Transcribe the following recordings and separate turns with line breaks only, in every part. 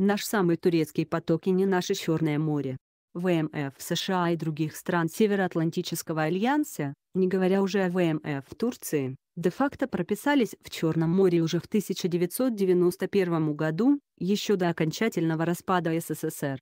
Наш самый турецкий поток и не наше Черное море. ВМФ США и других стран Североатлантического альянса, не говоря уже о ВМФ Турции, де-факто прописались в Черном море уже в 1991 году, еще до окончательного распада СССР.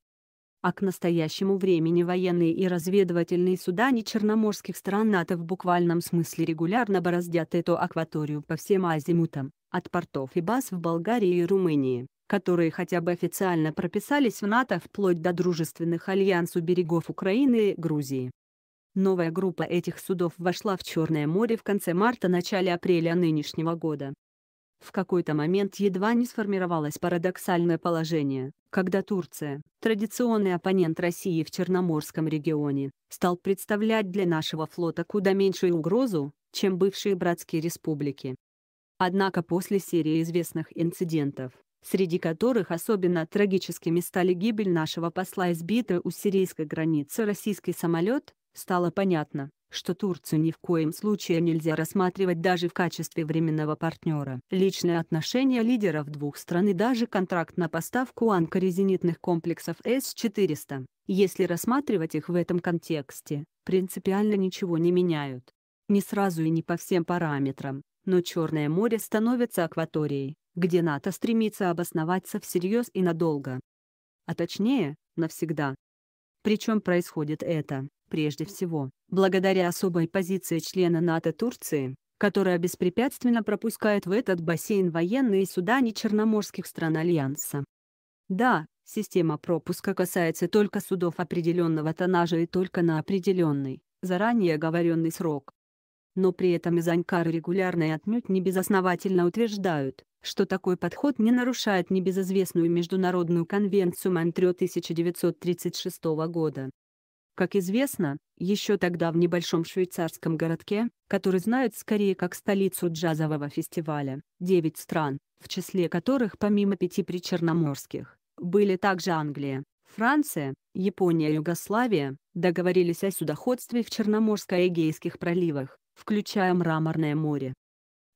А к настоящему времени военные и разведывательные суда нечерноморских стран НАТО в буквальном смысле регулярно бороздят эту акваторию по всем азимутам, от портов и баз в Болгарии и Румынии которые хотя бы официально прописались в НАТО вплоть до дружественных альянсу берегов Украины и Грузии. Новая группа этих судов вошла в Черное море в конце марта-начале апреля нынешнего года. В какой-то момент едва не сформировалось парадоксальное положение, когда Турция, традиционный оппонент России в Черноморском регионе, стал представлять для нашего флота куда меньшую угрозу, чем бывшие братские республики. Однако после серии известных инцидентов, среди которых особенно трагическими стали гибель нашего посла избитый у сирийской границы российский самолет, стало понятно, что Турцию ни в коем случае нельзя рассматривать даже в качестве временного партнера. Личные отношения лидеров двух стран и даже контракт на поставку Анкаре комплексов С-400, если рассматривать их в этом контексте, принципиально ничего не меняют. Не сразу и не по всем параметрам, но Черное море становится акваторией, где НАТО стремится обосноваться всерьез и надолго. А точнее, навсегда. Причем происходит это, прежде всего, благодаря особой позиции члена НАТО Турции, которая беспрепятственно пропускает в этот бассейн военные суда нечерноморских стран Альянса. Да, система пропуска касается только судов определенного тоннажа и только на определенный, заранее оговоренный срок. Но при этом из Анкары регулярно и отнюдь небезосновательно утверждают, что такой подход не нарушает небезызвестную Международную конвенцию Монтрео 1936 года. Как известно, еще тогда в небольшом швейцарском городке, который знают скорее как столицу джазового фестиваля, 9 стран, в числе которых помимо пяти причерноморских, были также Англия, Франция, Япония и Югославия, договорились о судоходстве в Черноморско-Эгейских проливах, включая Мраморное море.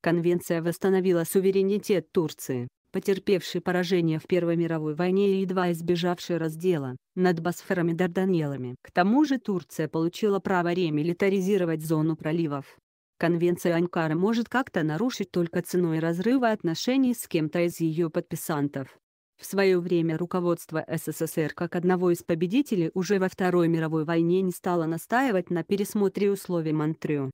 Конвенция восстановила суверенитет Турции, потерпевшей поражение в Первой мировой войне и едва избежавшей раздела над Босфором и Дарданеллами. К тому же Турция получила право ремилитаризировать зону проливов. Конвенция Анкара может как-то нарушить только ценой разрыва отношений с кем-то из ее подписантов. В свое время руководство СССР как одного из победителей уже во Второй мировой войне не стало настаивать на пересмотре условий Монтрю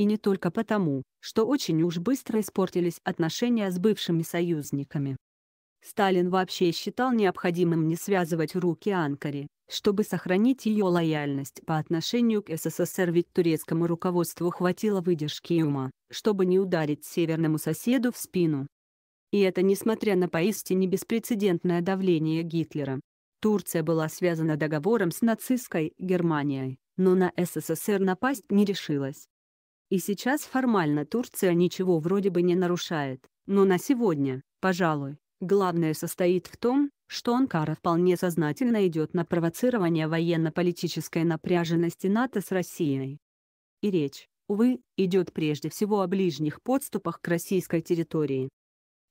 и не только потому, что очень уж быстро испортились отношения с бывшими союзниками. Сталин вообще считал необходимым не связывать руки Анкаре, чтобы сохранить ее лояльность по отношению к СССР ведь турецкому руководству хватило выдержки и ума, чтобы не ударить северному соседу в спину. И это несмотря на поистине беспрецедентное давление Гитлера. Турция была связана договором с нацистской Германией, но на СССР напасть не решилась. И сейчас формально Турция ничего вроде бы не нарушает, но на сегодня, пожалуй, главное состоит в том, что Анкара вполне сознательно идет на провоцирование военно-политической напряженности НАТО с Россией. И речь, увы, идет прежде всего о ближних подступах к российской территории.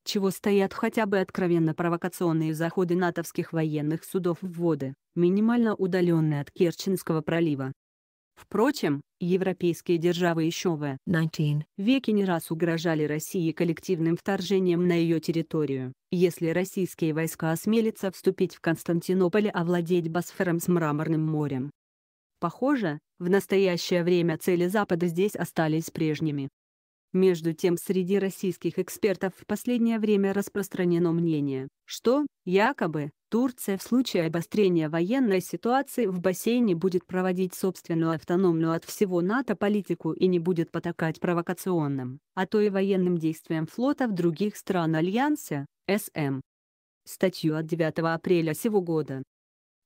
Чего стоят хотя бы откровенно провокационные заходы натовских военных судов в воды, минимально удаленные от Керченского пролива, Впрочем, европейские державы еще в 19 веке не раз угрожали России коллективным вторжением на ее территорию. Если российские войска осмелятся вступить в Константинополь и овладеть Босфором с Мраморным морем. Похоже, в настоящее время цели Запада здесь остались прежними. Между тем, среди российских экспертов в последнее время распространено мнение, что, якобы, Турция в случае обострения военной ситуации в бассейне будет проводить собственную автономную от всего НАТО политику и не будет потакать провокационным, а то и военным действиям флота в других стран Альянса, СМ. Статью от 9 апреля сего года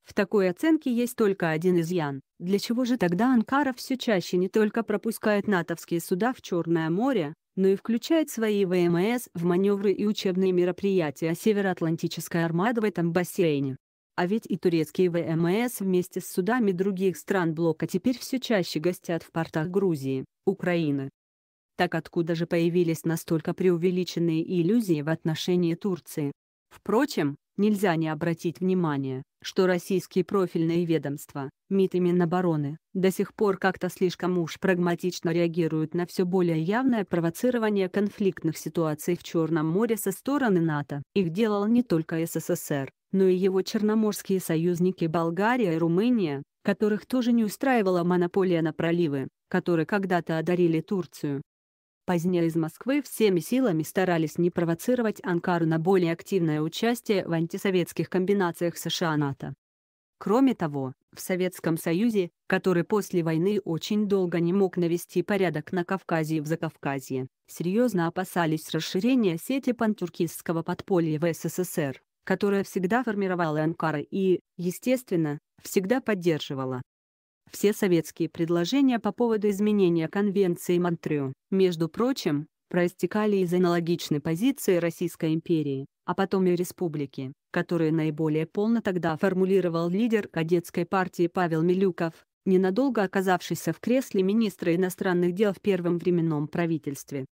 в такой оценке есть только один изъян. Для чего же тогда Анкара все чаще не только пропускает натовские суда в Черное море, но и включает свои ВМС в маневры и учебные мероприятия Североатлантической армады в этом бассейне? А ведь и турецкие ВМС вместе с судами других стран блока теперь все чаще гостят в портах Грузии, Украины. Так откуда же появились настолько преувеличенные иллюзии в отношении Турции? Впрочем, Нельзя не обратить внимание, что российские профильные ведомства, МИД и Минобороны, до сих пор как-то слишком уж прагматично реагируют на все более явное провоцирование конфликтных ситуаций в Черном море со стороны НАТО. Их делал не только СССР, но и его черноморские союзники Болгария и Румыния, которых тоже не устраивала монополия на проливы, которые когда-то одарили Турцию. Позднее из Москвы всеми силами старались не провоцировать Анкару на более активное участие в антисоветских комбинациях США НАТО. Кроме того, в Советском Союзе, который после войны очень долго не мог навести порядок на Кавказе и в Закавказье, серьезно опасались расширения сети пантюркистского подполья в СССР, которое всегда формировала Анкара и, естественно, всегда поддерживала все советские предложения по поводу изменения Конвенции Монтрё, между прочим, проистекали из аналогичной позиции Российской империи, а потом и республики, которую наиболее полно тогда формулировал лидер кадетской партии Павел Милюков, ненадолго оказавшийся в кресле министра иностранных дел в первом временном правительстве.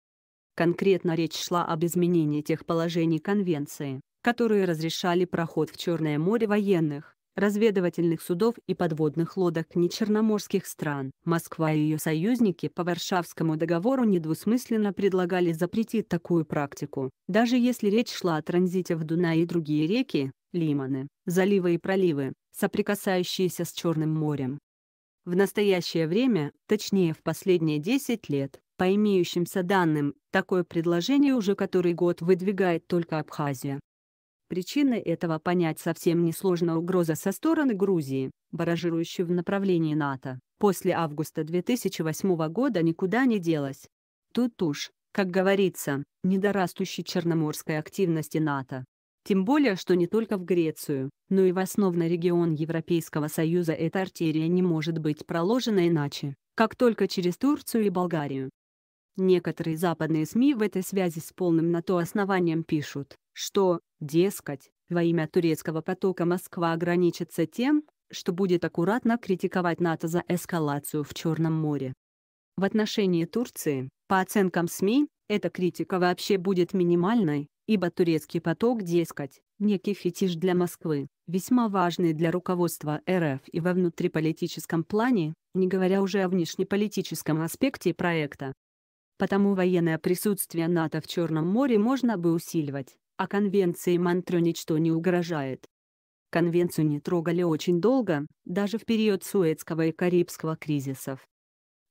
Конкретно речь шла об изменении тех положений Конвенции, которые разрешали проход в Черное море военных, разведывательных судов и подводных лодок нечерноморских стран. Москва и ее союзники по Варшавскому договору недвусмысленно предлагали запретить такую практику, даже если речь шла о транзите в Дунай и другие реки, лиманы, заливы и проливы, соприкасающиеся с Черным морем. В настоящее время, точнее в последние 10 лет, по имеющимся данным, такое предложение уже который год выдвигает только Абхазия. Причины этого понять совсем несложно угроза со стороны Грузии, баражирующей в направлении НАТО, после августа 2008 года никуда не делась. Тут уж, как говорится, недорастущей черноморской активности НАТО. Тем более, что не только в Грецию, но и в основной регион Европейского Союза эта артерия не может быть проложена иначе, как только через Турцию и Болгарию. Некоторые западные СМИ в этой связи с полным на то основанием пишут, что, дескать, во имя турецкого потока Москва ограничится тем, что будет аккуратно критиковать НАТО за эскалацию в Черном море. В отношении Турции, по оценкам СМИ, эта критика вообще будет минимальной, ибо турецкий поток, дескать, некий фетиш для Москвы, весьма важный для руководства РФ и во внутриполитическом плане, не говоря уже о внешнеполитическом аспекте проекта. Потому военное присутствие НАТО в Черном море можно бы усиливать, а конвенции Монтре ничто не угрожает. Конвенцию не трогали очень долго, даже в период Суэцкого и Карибского кризисов.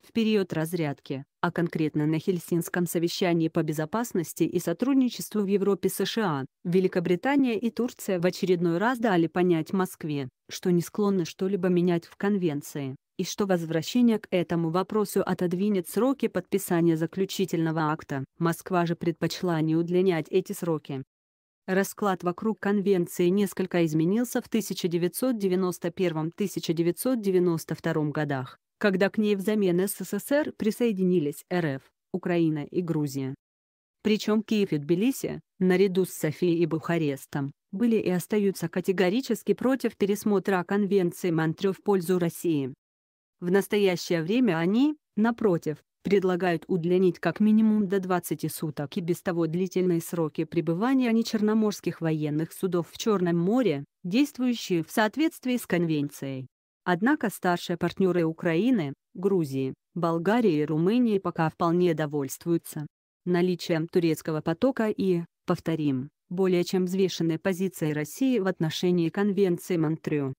В период разрядки, а конкретно на Хельсинском совещании по безопасности и сотрудничеству в Европе США, Великобритания и Турция в очередной раз дали понять Москве, что не склонны что-либо менять в конвенции, и что возвращение к этому вопросу отодвинет сроки подписания заключительного акта. Москва же предпочла не удлинять эти сроки. Расклад вокруг конвенции несколько изменился в 1991-1992 годах, когда к ней взамен СССР присоединились РФ, Украина и Грузия. Причем Киев и Тбилиси, наряду с Софией и Бухарестом, были и остаются категорически против пересмотра Конвенции Монтре в пользу России. В настоящее время они, напротив, предлагают удлинить как минимум до 20 суток и без того длительные сроки пребывания нечерноморских военных судов в Черном море, действующие в соответствии с конвенцией. Однако старшие партнеры Украины, Грузии, Болгарии и Румынии пока вполне довольствуются наличием турецкого потока и, повторим, более чем взвешенной позицией России в отношении конвенции Монтрё.